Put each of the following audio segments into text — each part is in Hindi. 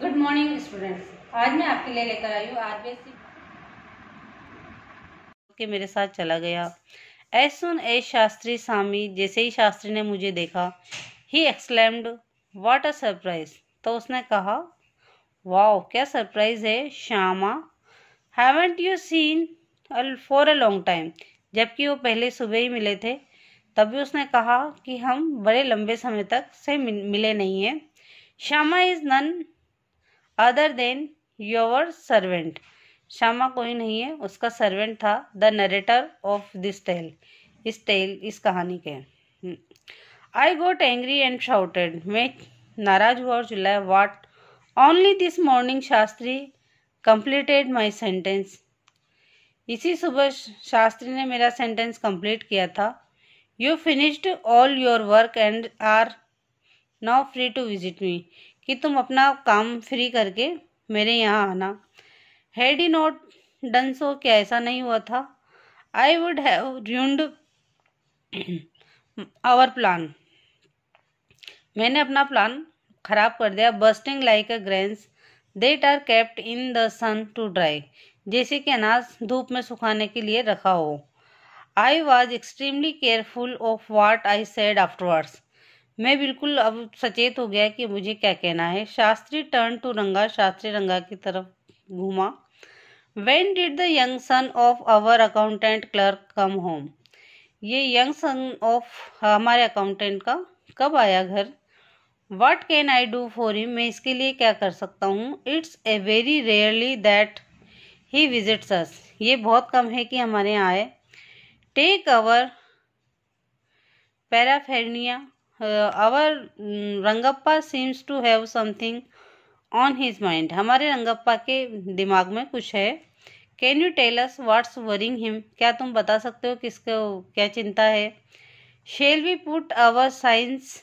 गुड मॉर्निंग स्टूडेंट्स आज मैं आपके लिए लेकर आई हूँ आज वैसी के मेरे साथ चला गया एज सुन एज शास्त्री सामी जैसे ही शास्त्री ने मुझे देखा ही एक्सलैम्ड वाट अ सरप्राइज तो उसने कहा वाओ क्या सरप्राइज है Shyama haven't you seen for a long time जबकि वो पहले सुबह ही मिले थे तब भी उसने कहा कि हम बड़े लंबे समय तक से मिले नहीं हैं Shyama is none other than your servant Shyama कोई नहीं है उसका सर्वेंट था the narrator of this tale इस टेल इस कहानी के I got angry and shouted मैं नाराज हुआ और चिल्लाया what only this morning Shastri completed my sentence इसी सुबह शास्त्री ने मेरा सेंटेंस कंप्लीट किया था you finished all your work and are now free to visit me कि तुम अपना काम फ्री करके मेरे यहाँ आना had he not done so क्या ऐसा नहीं हुआ था I would have ruined our plan मैंने अपना प्लान खराब कर दिया bursting like a grains that are kept in the sun to dry जैसे कि अनाज धूप में सुखाने के लिए रखा हो I was extremely careful of what I said afterwards मैं बिल्कुल अब सचेत हो गया कि मुझे क्या कहना है शास्त्री टर्न टू रंगा शास्त्री रंगा की तरफ घूमा when did the young son of our accountant clerk come home ये यंग सन ऑफ हमारे अकाउंटेंट का कब आया घर what can I do for him मैं इसके लिए क्या कर सकता हूँ it's a very rarely that he visits us ये बहुत कम है कि हमारे यहाँ आए take our paraphernalia our Rangappa seems to have something on his mind हमारे रंगप्पा के दिमाग में कुछ है can you tell us what's worrying him क्या तुम बता सकते हो किसको क्या चिंता है shall we put our science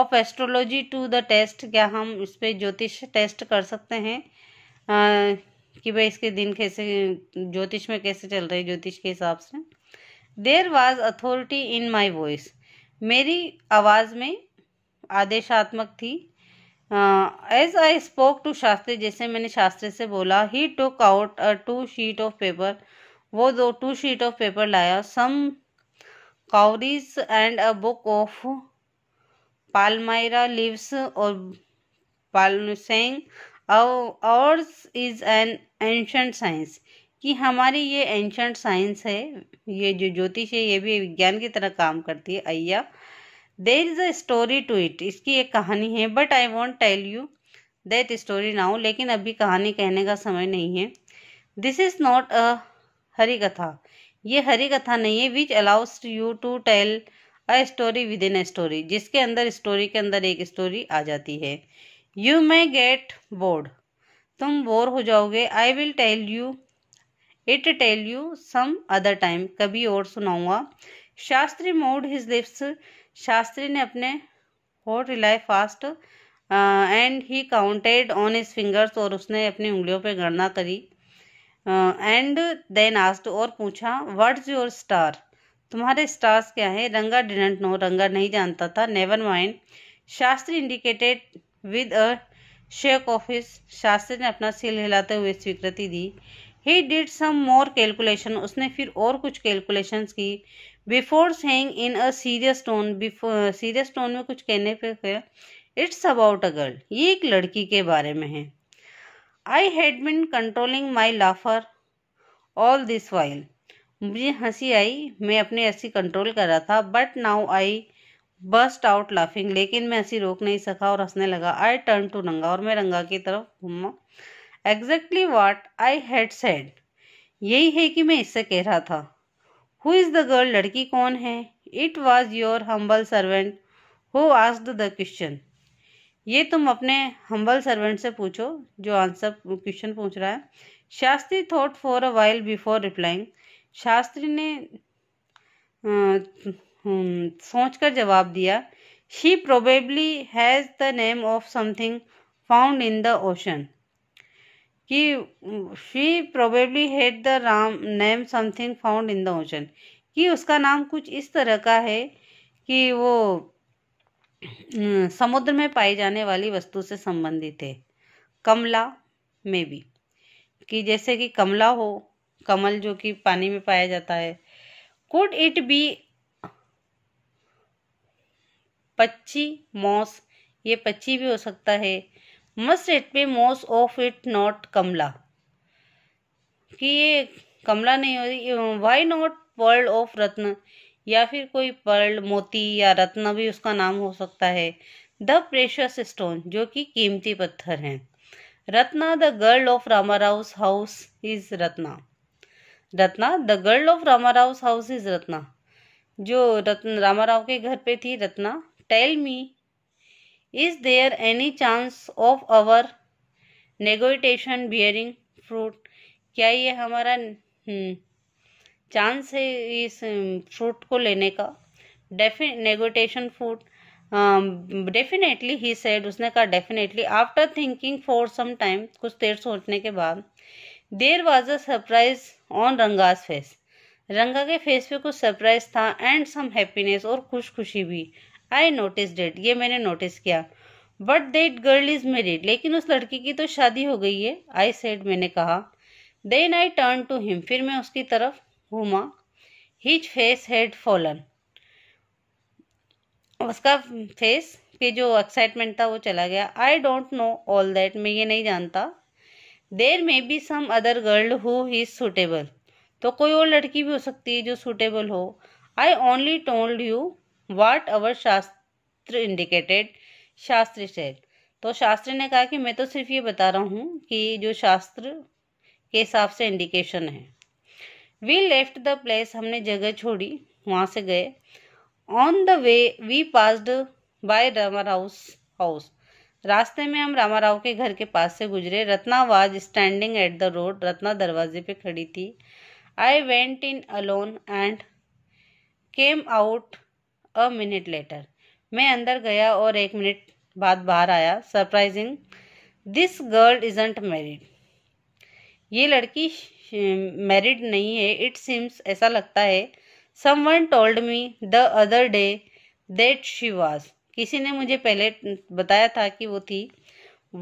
of astrology to the test क्या हम इस पर ज्योतिष टेस्ट कर सकते हैं आ, uh, कि भाई इसके दिन कैसे ज्योतिष में कैसे चल रहे ज्योतिष के हिसाब से there was authority in my voice मेरी आवाज़ में आदेशात्मक थी as I spoke to Shastri जैसे मैंने शास्त्री से बोला he took out two sheet of paper वो दो टू शीट ऑफ पेपर लाया some cowries and a book of palmyra leaves और पालसेंग और इज एन एंशंट साइंस कि हमारी ये एंशंट साइंस है ये जो ज्योतिष है ये भी विज्ञान की तरह काम करती है अय्या there is a story to it इसकी एक कहानी है but I won't tell you that story now लेकिन अभी कहानी कहने का समय नहीं है this is not a Harikatha ये हरी कथा नहीं है which allows you to tell a story within a story जिसके अंदर स्टोरी के अंदर एक स्टोरी आ जाती है यू मे गेट बोर्ड तुम बोर हो जाओगे I will tell you it tell you some other time कभी और सुनाऊंगा Shastri moved his lips Shastri ने अपने होट रिलाई fast and he counted on his fingers और उसने अपनी उंगलियों पर गणना करी एंड देन आस्ट और पूछा वट इज योर स्टार तुम्हारे स्टार्स क्या है रंगा डिडेंट नो रंगा नहीं जानता था never mind Shastri indicated with a shake of his Shastri ने अपना सिल हिलाते हुए स्वीकृति दी he did some more calculation उसने फिर और कुछ कैलकुलेशंस की before saying in a serious tone serious tone में कुछ कहने पे इट्स अबाउट अ गर्ल ये एक लड़की के बारे में है I had been controlling my laughter all this while मुझे हंसी आई मैं अपनी हंसी कंट्रोल कर रहा था but now I burst out laughing लेकिन मैं हंसी रोक नहीं सका और हंसने लगा आई टर्न टू रंगा और मैं रंगा की तरफ घूमा exactly what I had said यही है कि मैं इससे कह रहा था हु इज़ द गर्ल लड़की कौन है it was your humble servant who asked the question ये तुम अपने हम्बल सर्वेंट से पूछो जो आंसर क्वेश्चन पूछ रहा है Shastri thought for a while before replying Shastri ने हम्म, सोच कर जवाब दिया she probably has the name of something found in the ocean कि शी प्रोबेबली हेड द राम name something found in the ocean कि उसका नाम कुछ इस तरह का है कि वो हम्म, समुद्र में पाई जाने वाली वस्तु से संबंधित है कमला में भी कि जैसे कि कमला हो कमल जो कि पानी में पाया जाता है could it be Pachchi moss ये पच्ची भी हो सकता है must it be most of it not Kamala कि ये कमला नहीं होती why not world of Ratna या फिर कोई पर्ल मोती या रत्न भी उसका नाम हो सकता है द प्रेशस स्टोन जो कि कीमती पत्थर हैं Ratna the girl of Rama Rao's house is Ratna Ratna the girl of Rama Rao's house is Ratna जो रत्न रामा राव के घर पे थी Ratna tell me Is there any chance of our negotiation bearing fruit? क्या ये हमारा चांस हम्म, है इस फ्रूट हम्म, को लेने का डेफि negotiation fruit definitely he said उसने कहा definitely after thinking for some time कुछ देर सोचने के बाद there was a surprise on Ranga's face Ranga के फेस पे कुछ सरप्राइज था एंड सम हैप्पीनेस और खुश खुशी भी आई नोटिस डेट ये मैंने नोटिस किया but that girl is married लेकिन उस लड़की की तो शादी हो गई है आई सेड मैंने कहा then I turn to him फिर मैं उसकी तरफ घूमा हिज फेस हेड फॉलन उसका फेस के जो एक्साइटमेंट था वो चला गया I don't know all that मैं ये नहीं जानता there may be some other girl who is suitable तो कोई और लड़की भी हो सकती है जो सुटेबल हो I only told you what our shastra indicated शास्त्र सेट तो शास्त्री ने कहा कि मैं तो सिर्फ ये बता रहा हूँ कि जो शास्त्र के हिसाब से इंडिकेशन है वी लेफ्ट द प्लेस हमने जगह छोड़ी वहाँ से गए on the way we passed by Rama house रास्ते में हम रामा राव के घर के पास से गुजरे Ratna was standing at the road Ratna दरवाजे पे खड़ी थी I went in alone and came out a minute later मैं अंदर गया और एक मिनट बाद बाहर आया surprising this girl isn't married ये लड़की मैरिड नहीं है इट सिम्स ऐसा लगता है someone told me the other day that she was किसी ने मुझे पहले बताया था कि वो थी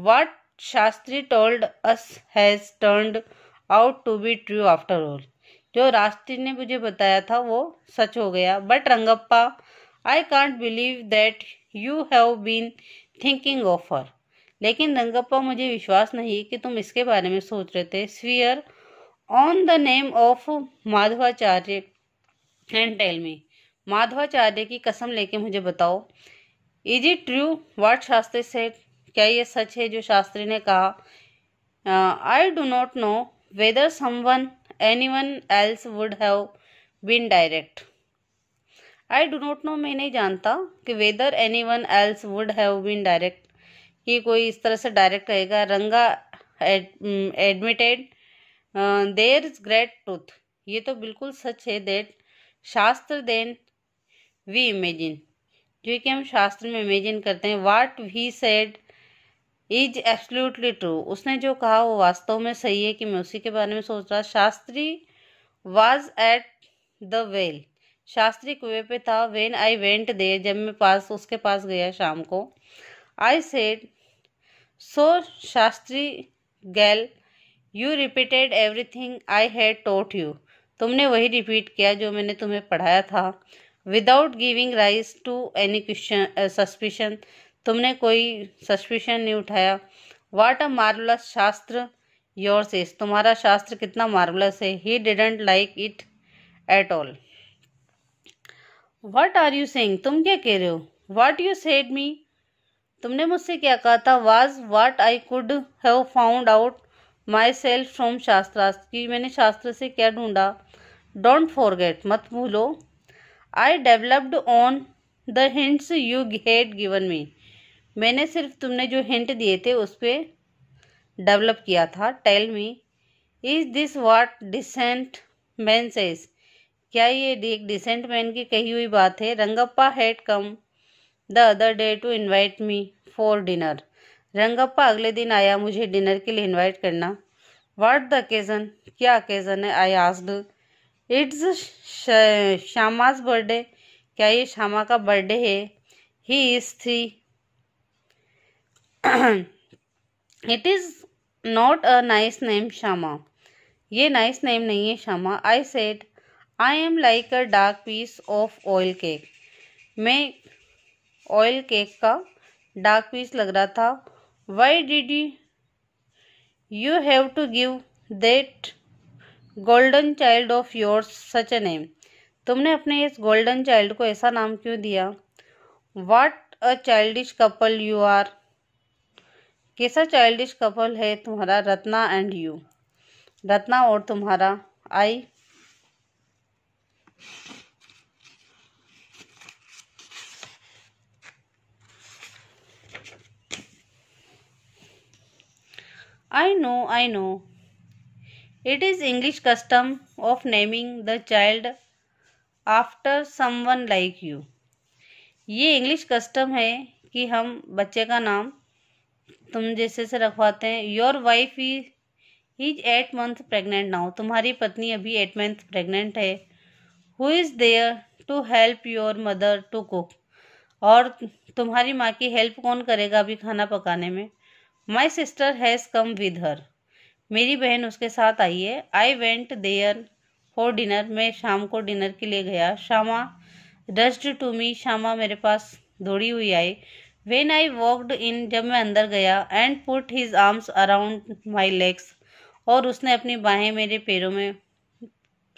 what Shastri told us has turned out to be true after all जो राष्ट्री ने मुझे बताया था वो सच हो गया but Rangappa I can't believe that you have been thinking of her लेकिन रंगप्पा मुझे विश्वास नहीं कि तुम इसके बारे में सोच रहे थे swear on the name of Madhvacharya and tell me Madhvacharya की कसम लेके मुझे बताओ is it true what Shastri से क्या ये सच है जो शास्त्री ने कहा I do not know whether someone anyone else would have been direct I do not know मैं नहीं जानता कि whether anyone else would have been direct कि कोई इस तरह से डायरेक्ट कहेगा रंगा admitted there is great truth ये तो बिल्कुल सच है देट शास्त्र देन वी इमेजिन जो कि हम शास्त्र में इमेजिन करते हैं what we said is absolutely true उसने जो कहा वो वास्तव में सही है कि मैं उसी के बारे में सोच रहा Shastri was at the well Shastri कुएं पे था वेन आई वेंट दे जब मैं पास उसके पास गया शाम को आई सेड सो शास्त्री गैल you repeated everything I had taught you तुमने वही रिपीट किया जो मैंने तुम्हें पढ़ाया था without giving rise to any question suspicion तुमने कोई सस्पिशन नहीं उठाया what a marvellous shastra yours is तुम्हारा शास्त्र कितना मार्वलस है he didn't like it at all what are you saying तुम क्या कह रहे हो वाट यू सेड मी तुमने मुझसे क्या कहा था was what I could have found out myself from शास्त्रास्त्र कि मैंने शास्त्र से क्या ढूंढा डोंट फॉरगेट मत भूलो I developed on the hints you had given me मैंने सिर्फ तुमने जो हिंट दिए थे उस पर डेवलप किया था tell me is this what decent man says क्या ये एक डिसेंट मैन की कही हुई बात है Rangappa had come the other day to invite me for dinner Rangappa अगले दिन आया मुझे डिनर के लिए इनवाइट करना व्हाट द अकेज़न क्या अकेज़न है I asked it's Shyama's birthday क्या ये श्यामा का बर्थडे है he is three it is not a nice name Shyama ये नाइस नेम नहीं है Shyama I said I am like a dark piece of oil cake मैं ऑयल केक का डार्क पीस लग रहा था why did you have to give that golden child of your such a name तुमने अपने इस गोल्डन चाइल्ड को ऐसा नाम क्यों दिया what a childish couple you are कैसा चाइल्डिश कपल है तुम्हारा रत्ना एंड यू रत्ना और तुम्हारा आई I know, I know. It is English custom of naming the child after someone like you. ये English custom है कि हम बच्चे का नाम तुम जैसे से रखवाते हैं Your wife is, is eight month pregnant now तुम्हारी पत्नी अभी एट मंथ प्रेग्नेंट है who is there to help your mother to cook और तुम्हारी माँ की हेल्प कौन करेगा अभी खाना पकाने में my sister has come with her मेरी बहन उसके साथ आई है I went there for dinner मैं शाम को डिनर के लिए गया Shyama rushed to me Shyama मेरे पास दौड़ी हुई आई वेन आई वॉकड इन जब मैं अंदर गया and put his arms around my legs और उसने अपनी बाहें मेरे पैरों में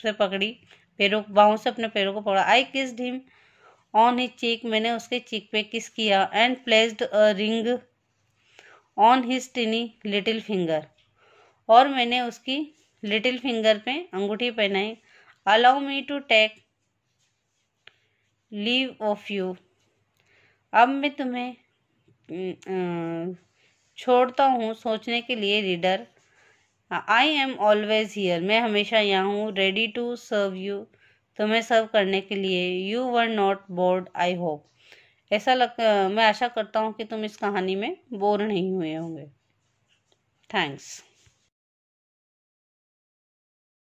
से पकड़ी पैरों बाहों से अपने पैरों को पकड़ा आई किस हिम ऑन ही चीक मैंने उसके चीक पे किस किया and placed a ring on his tiny little finger और मैंने उसकी लिटिल फिंगर पे अंगूठी पहनाई allow me to take leave of you अब मैं तुम्हें छोड़ता हूँ सोचने के लिए reader I am always here मैं हमेशा यहाँ हूँ रेडी टू सर्व यू तुम्हें सर्व करने के लिए you were not bored I hope ऐसा लग मैं आशा करता हूँ कि तुम इस कहानी में बोर नहीं हुए होंगे थैंक्स